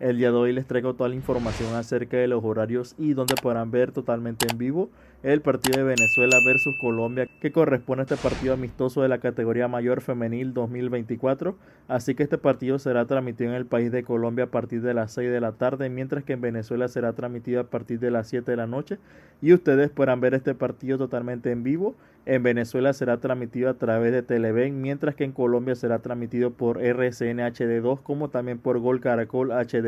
El día de hoy les traigo toda la información acerca de los horarios y donde podrán ver totalmente en vivo el partido de Venezuela versus Colombia que corresponde a este partido amistoso de la categoría mayor femenil 2024. Así que este partido será transmitido en el país de Colombia a partir de las 6 de la tarde, mientras que en Venezuela será transmitido a partir de las 7 de la noche y ustedes podrán ver este partido totalmente en vivo. En Venezuela será transmitido a través de Televen, mientras que en Colombia será transmitido por RCN HD2 como también por Gol Caracol HD